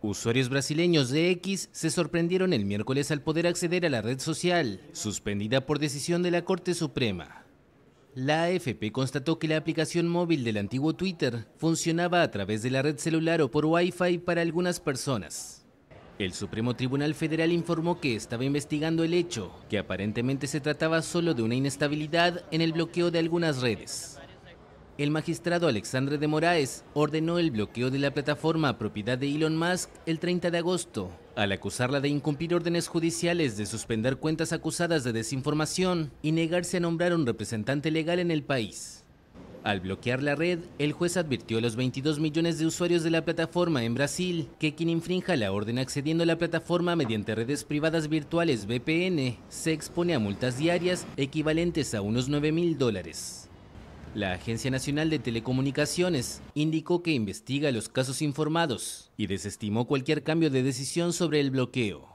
Usuarios brasileños de X se sorprendieron el miércoles al poder acceder a la red social, suspendida por decisión de la Corte Suprema. La AFP constató que la aplicación móvil del antiguo Twitter funcionaba a través de la red celular o por Wi-Fi para algunas personas. El Supremo Tribunal Federal informó que estaba investigando el hecho, que aparentemente se trataba solo de una inestabilidad en el bloqueo de algunas redes. El magistrado Alexandre de Moraes ordenó el bloqueo de la plataforma propiedad de Elon Musk el 30 de agosto, al acusarla de incumplir órdenes judiciales de suspender cuentas acusadas de desinformación y negarse a nombrar un representante legal en el país. Al bloquear la red, el juez advirtió a los 22 millones de usuarios de la plataforma en Brasil que quien infrinja la orden accediendo a la plataforma mediante redes privadas virtuales VPN se expone a multas diarias equivalentes a unos 9 mil dólares. La Agencia Nacional de Telecomunicaciones indicó que investiga los casos informados y desestimó cualquier cambio de decisión sobre el bloqueo.